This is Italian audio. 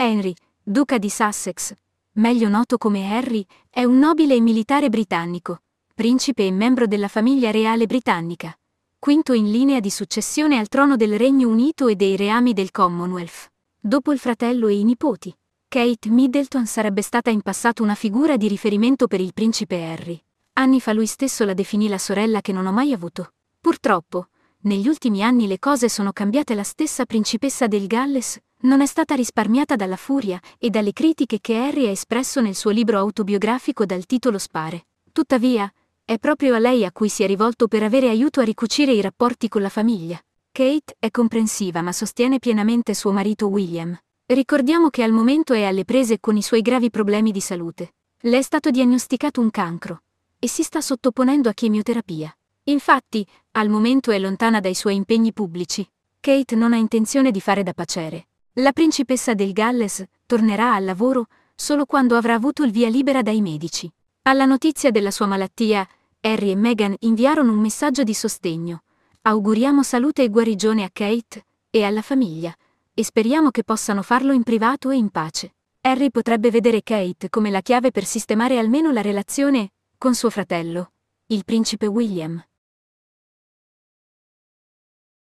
Henry, duca di Sussex, meglio noto come Harry, è un nobile e militare britannico, principe e membro della famiglia reale britannica, quinto in linea di successione al trono del Regno Unito e dei reami del Commonwealth, dopo il fratello e i nipoti. Kate Middleton sarebbe stata in passato una figura di riferimento per il principe Harry. Anni fa lui stesso la definì la sorella che non ho mai avuto. Purtroppo, negli ultimi anni le cose sono cambiate la stessa principessa del Galles, non è stata risparmiata dalla furia e dalle critiche che Harry ha espresso nel suo libro autobiografico dal titolo Spare. Tuttavia, è proprio a lei a cui si è rivolto per avere aiuto a ricucire i rapporti con la famiglia. Kate è comprensiva ma sostiene pienamente suo marito William. Ricordiamo che al momento è alle prese con i suoi gravi problemi di salute. Le è stato diagnosticato un cancro e si sta sottoponendo a chemioterapia. Infatti, al momento è lontana dai suoi impegni pubblici. Kate non ha intenzione di fare da pacere la principessa del Galles tornerà al lavoro solo quando avrà avuto il via libera dai medici. Alla notizia della sua malattia, Harry e Meghan inviarono un messaggio di sostegno. Auguriamo salute e guarigione a Kate e alla famiglia e speriamo che possano farlo in privato e in pace. Harry potrebbe vedere Kate come la chiave per sistemare almeno la relazione con suo fratello, il principe William.